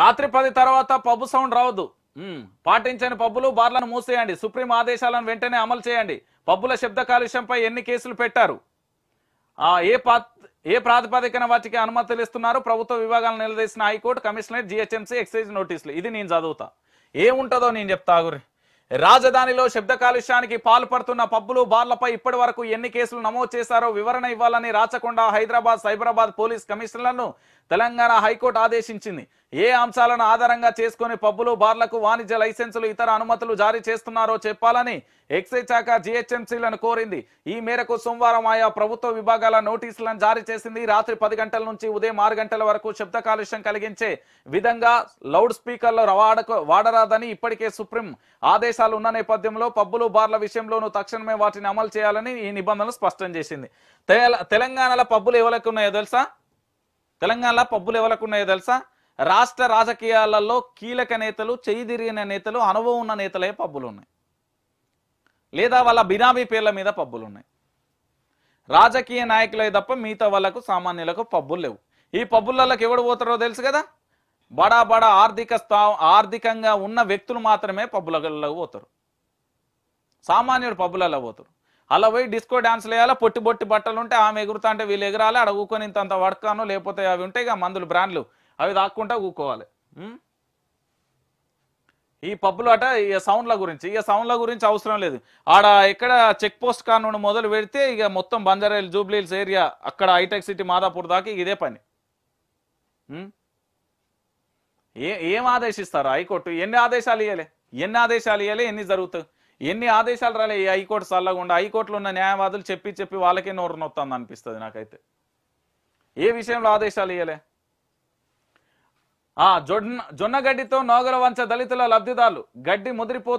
రాత్రి పది తర్వాత పబ్బు సౌండ్ రావద్దు పాటించని పబ్బులు బార్లను మూసేయండి సుప్రీం ఆదేశాలను వెంటనే అమలు చేయండి పబ్బుల శబ్ద కాలుష్యంపై ఎన్ని కేసులు పెట్టారు ఏ ఏ ప్రాతిపదికన వాటికి అనుమతులు ఇస్తున్నారు ప్రభుత్వ విభాగాలను నిలదీసిన హైకోర్టు కమిషనరేట్ జిహెచ్ఎంసీ ఎక్సైజ్ నోటీసులు ఇది నేను చదువుతా ఏముంటుందో నేను చెప్తా గురి రాజధానిలో శబ్ద కాలుష్యానికి పాల్పడుతున్న పబ్బులు బార్లపై ఇప్పటి వరకు ఎన్ని కేసులు నమోదు చేశారో వివరణ ఇవ్వాలని రాచకొండ హైదరాబాద్ సైబరాబాద్ పోలీస్ కమిషనర్లను తెలంగాణ హైకోర్టు ఆదేశించింది ఏ అంశాలను ఆధారంగా చేసుకుని పబ్బులు బార్లకు వాణిజ్య లైసెన్సులు ఇతర అనుమతులు జారీ చేస్తున్నారో చెప్పాలని ఎక్సైజ్ శాఖ జిహెచ్ఎంసీలను కోరింది ఈ మేరకు సోమవారం ఆయా ప్రభుత్వ విభాగాల నోటీసులను జారీ చేసింది రాత్రి పది గంటల నుంచి ఉదయం ఆరు గంటల వరకు శబ్ద కాలుష్యం కలిగించే విధంగా లౌడ్ స్పీకర్లు వాడక వాడరాదని ఇప్పటికే సుప్రీం ఆదేశ ఆదేశాలు ఉన్న నేపథ్యంలో పబ్బులు బార్ల విషయంలోనూ తక్షణమే వాటిని అమలు చేయాలని ఈ నిబంధనలు స్పష్టం చేసింది తెలంగాణలో పబ్బులు ఎవరికి ఉన్నాయో తెలుసా తెలంగాణలో పబ్బులు ఎవరికి ఉన్నాయో తెలుసా రాష్ట్ర రాజకీయాలలో కీలక నేతలు చేయిదిరిగిన నేతలు అనుభవం ఉన్న నేతలే పబ్బులు ఉన్నాయి లేదా వాళ్ళ బినామీ పేర్ల మీద పబ్బులు ఉన్నాయి రాజకీయ నాయకులే తప్ప మిగతా వాళ్ళకు సామాన్యులకు పబ్బులు లేవు ఈ పబ్బులలోకి ఎవడు పోతారో తెలుసు కదా బడా బడా ఆర్థిక స్థా ఆర్థికంగా ఉన్న వ్యక్తులు మాత్రమే పబ్బులలో పోతారు సామాన్యుడు పబ్బులలో పోతారు అలా పోయి డిస్కో డ్యాన్స్లు వేయాలా పొట్టి పొట్టి బట్టలు ఉంటే ఆమె ఎగురుతా అంటే వీళ్ళు ఎగరాలి అక్కడ ఊకొని ఇంతంత వడకాను లేకపోతే అవి ఉంటాయి ఇక మందులు బ్రాండ్లు అవి దాక్కుంటా ఊకోవాలి ఈ పబ్బులు అట ఈ సౌండ్ల గురించి ఇక సౌండ్ల గురించి అవసరం లేదు ఆడ ఎక్కడ చెక్ పోస్ట్ కానుండి మొదలు పెడితే ఇక మొత్తం బంజారాయిల్ జూబ్లీల్స్ ఏరియా అక్కడ హైటెక్ సిటీ మాదాపూర్ దాకా ఇదే పని ఏ ఏం ఆదేశిస్తారు హైకోర్టు ఎన్ని ఆదేశాలు ఇవ్వలే ఎన్ని ఆదేశాలు ఇవ్వలే ఎన్ని జరుగుతాయి ఎన్ని ఆదేశాలు రాలే ఈ హైకోర్టు సల్లగుండా హైకోర్టులో ఉన్న న్యాయవాదులు చెప్పి చెప్పి వాళ్ళకే నోరు నొత్తంది అనిపిస్తుంది నాకైతే ఏ విషయంలో ఆదేశాలు ఇవ్వలే ఆ జొన్న జొన్న గడ్డితో నోగల వంచ దళితుల లబ్ధిదారులు గడ్డి ముదిరిపోతూ